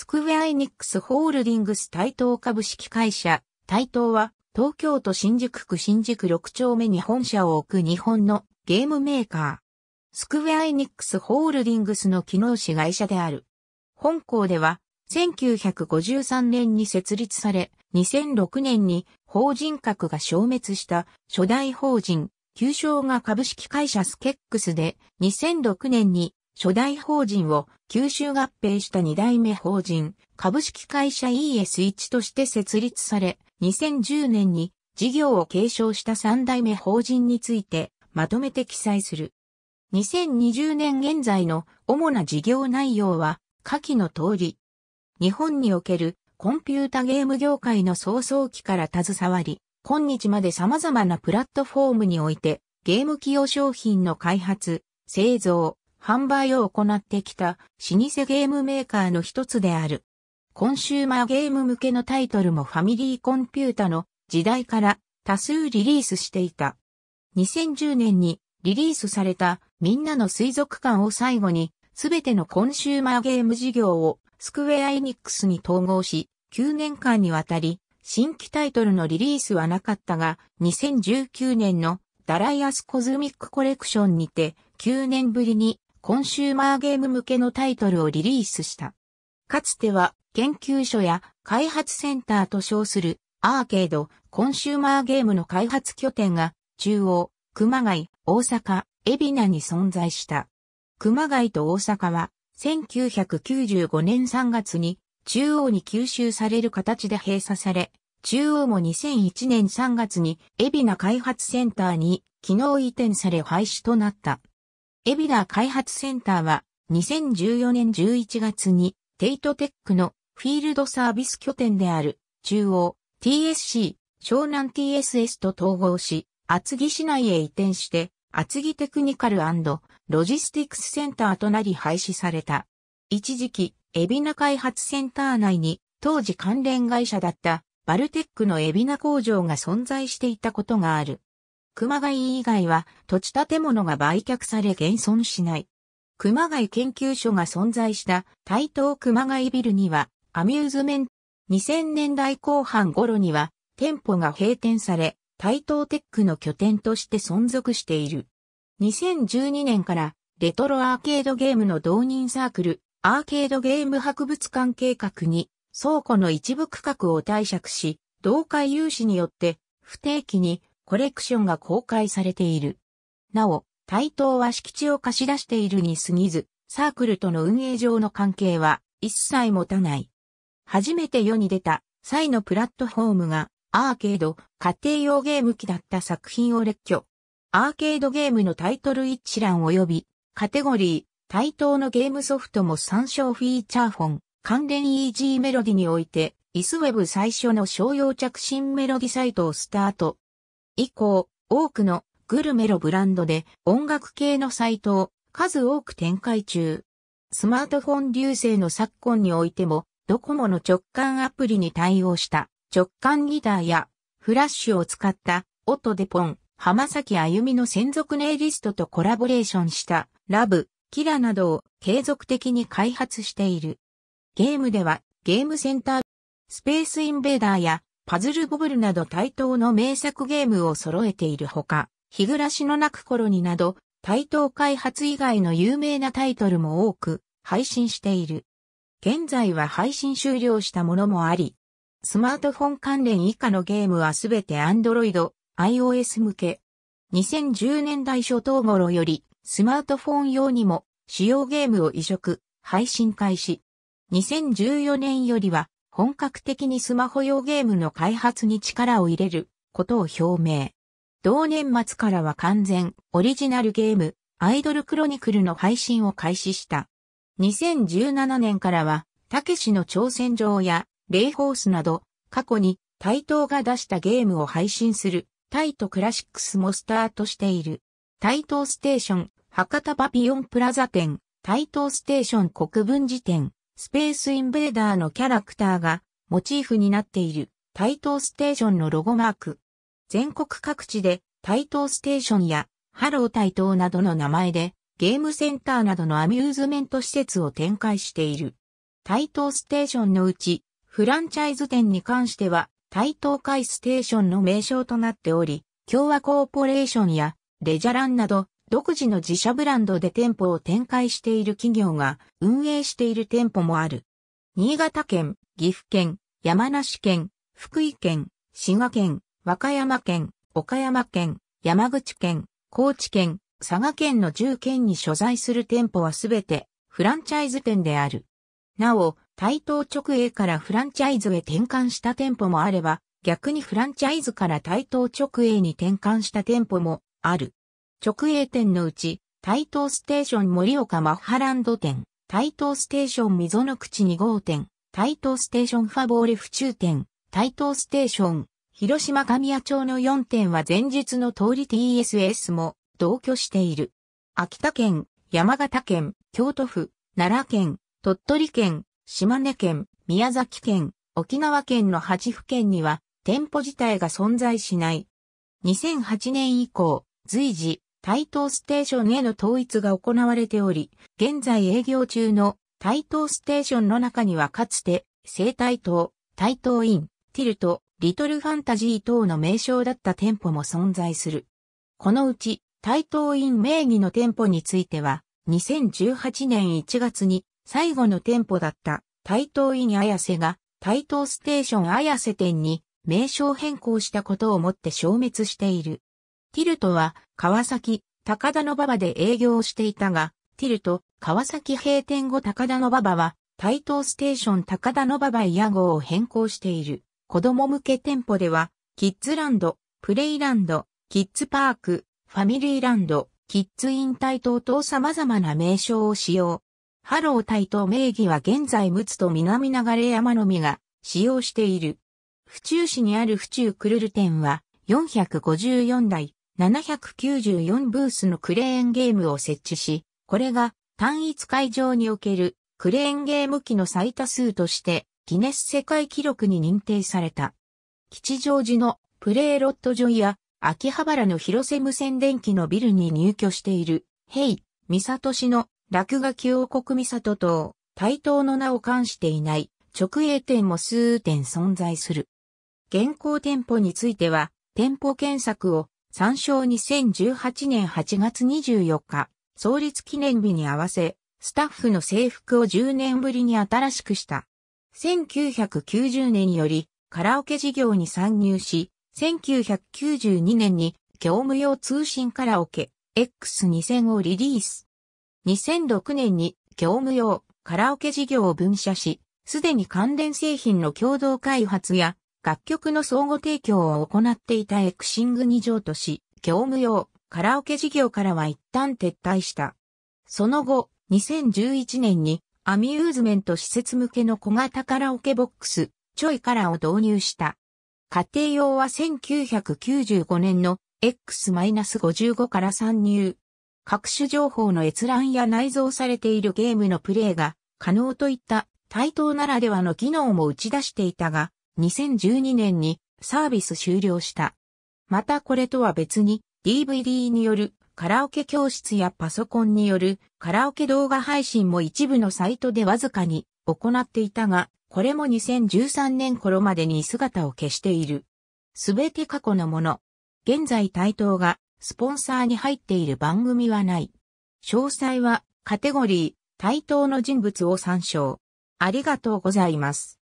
スクウェアエニックスホールディングス台東株式会社、台東は、東京都新宿区新宿6丁目に本社を置く日本のゲームメーカー。スクウェアエニックスホールディングスの機能子会社である。本校では、1953年に設立され、2006年に法人格が消滅した初代法人、旧正が株式会社スケックスで、2006年に初代法人を吸収合併した二代目法人、株式会社 ES1 として設立され、2010年に事業を継承した三代目法人についてまとめて記載する。2020年現在の主な事業内容は、下記の通り。日本におけるコンピュータゲーム業界の早々期から携わり、今日まで様々なプラットフォームにおいて、ゲーム企業商品の開発、製造、販売を行ってきた老舗ゲームメーカーの一つである。コンシューマーゲーム向けのタイトルもファミリーコンピュータの時代から多数リリースしていた。2010年にリリースされたみんなの水族館を最後にすべてのコンシューマーゲーム事業をスクウェアエニックスに統合し9年間にわたり新規タイトルのリリースはなかったが2019年のダライアスコズミックコレクションにて9年ぶりにコンシューマーゲーム向けのタイトルをリリースした。かつては研究所や開発センターと称するアーケード、コンシューマーゲームの開発拠点が中央、熊谷、大阪、海老名に存在した。熊谷と大阪は1995年3月に中央に吸収される形で閉鎖され、中央も2001年3月に海老名開発センターに機能移転され廃止となった。エビナ開発センターは2014年11月にテイトテックのフィールドサービス拠点である中央 TSC 湘南 TSS と統合し厚木市内へ移転して厚木テクニカルロジスティクスセンターとなり廃止された。一時期、エビナ開発センター内に当時関連会社だったバルテックのエビナ工場が存在していたことがある。熊谷以外は土地建物が売却され現存しない。熊谷研究所が存在した台東熊谷ビルにはアミューズメント2000年代後半頃には店舗が閉店され、台東テックの拠点として存続している。2012年からレトロアーケードゲームの導入サークル、アーケードゲーム博物館計画に倉庫の一部区画を貸借し、同会有志によって不定期にコレクションが公開されている。なお、対等は敷地を貸し出しているに過ぎず、サークルとの運営上の関係は一切持たない。初めて世に出た際のプラットフォームがアーケード、家庭用ゲーム機だった作品を列挙。アーケードゲームのタイトル一覧及びカテゴリー、対等のゲームソフトも参照フィーチャーフォン、関連イージーメロディにおいて、イスウェブ最初の商用着信メロディサイトをスタート、以降、多くのグルメロブランドで音楽系のサイトを数多く展開中。スマートフォン流星の昨今においても、ドコモの直感アプリに対応した直感ギターやフラッシュを使った音でポン、浜崎あゆみの専属ネイリストとコラボレーションしたラブ、キラなどを継続的に開発している。ゲームではゲームセンター、スペースインベーダーやパズルボブルなど対等の名作ゲームを揃えているほか、日暮らしの泣く頃になど、対等開発以外の有名なタイトルも多く配信している。現在は配信終了したものもあり、スマートフォン関連以下のゲームはすべて Android、iOS 向け。2010年代初頭頃より、スマートフォン用にも主要ゲームを移植、配信開始。2014年よりは本格的にスマホ用ゲームの開発に力を入れることを表明。同年末からは完全オリジナルゲームアイドルクロニクルの配信を開始した。2017年からは、たけしの挑戦状やレイホースなど過去に対等が出したゲームを配信するタイトクラシックスもスタートしている。ト東ステーション、博多パピオンプラザ店、ト東ステーション国分寺店、スペースインベーダーのキャラクターがモチーフになっている台東ステーションのロゴマーク。全国各地で台東ステーションやハロー台東などの名前でゲームセンターなどのアミューズメント施設を展開している。台東ステーションのうちフランチャイズ店に関しては台東海ステーションの名称となっており、共和コーポレーションやレジャランなど独自の自社ブランドで店舗を展開している企業が運営している店舗もある。新潟県、岐阜県、山梨県、福井県、滋賀県、和歌山県、岡山県、山口県、高知県、佐賀県の10県に所在する店舗はすべてフランチャイズ店である。なお、台東直営からフランチャイズへ転換した店舗もあれば、逆にフランチャイズから台東直営に転換した店舗もある。直営店のうち、台東ステーション盛岡マッハランド店、台東ステーション溝の口2号店、台東ステーションファボーレ府中店、台東ステーション、広島神谷町の4店は前日の通り TSS も同居している。秋田県、山形県、京都府、奈良県、鳥取県、島根県、宮崎県、沖縄県の8府県には店舗自体が存在しない。2008年以降、随時、台東ステーションへの統一が行われており、現在営業中の台東ステーションの中にはかつて、生態東、台東イン、ティルト、リトルファンタジー等の名称だった店舗も存在する。このうち、台東イン名義の店舗については、2018年1月に最後の店舗だった台東イン綾瀬が台東ステーション綾瀬店に名称変更したことをもって消滅している。ティルトは川崎、高田の馬場で営業していたが、ティルト、川崎閉店後高田の馬場は、台東ステーション高田の馬場屋号を変更している。子供向け店舗では、キッズランド、プレイランド、キッズパーク、ファミリーランド、キッズイン等と様々な名称を使用。ハロー台東名義は現在陸奥と南流山のみが使用している。府中市にある府中クルル店は454台。794ブースのクレーンゲームを設置し、これが単一会場におけるクレーンゲーム機の最多数としてギネス世界記録に認定された。吉祥寺のプレイロットジョイや秋葉原の広瀬無線電機のビルに入居している、ヘイ、ミサト氏の落書き王国サ里等、対等の名を冠していない直営店も数点存在する。現行店舗については、店舗検索を参照2018年8月24日、創立記念日に合わせ、スタッフの制服を10年ぶりに新しくした。1990年よりカラオケ事業に参入し、1992年に業務用通信カラオケ X2000 をリリース。2006年に業務用カラオケ事業を分社し、すでに関連製品の共同開発や楽曲の相互提供を行っていたエクシング2譲とし、業務用、カラオケ事業からは一旦撤退した。その後、2011年にアミューズメント施設向けの小型カラオケボックス、ちょいカラを導入した。家庭用は1995年の X-55 から参入。各種情報の閲覧や内蔵されているゲームのプレイが可能といった対等ならではの機能も打ち出していたが、2012年にサービス終了した。またこれとは別に DVD によるカラオケ教室やパソコンによるカラオケ動画配信も一部のサイトでわずかに行っていたが、これも2013年頃までに姿を消している。すべて過去のもの。現在対等がスポンサーに入っている番組はない。詳細はカテゴリー、対等の人物を参照。ありがとうございます。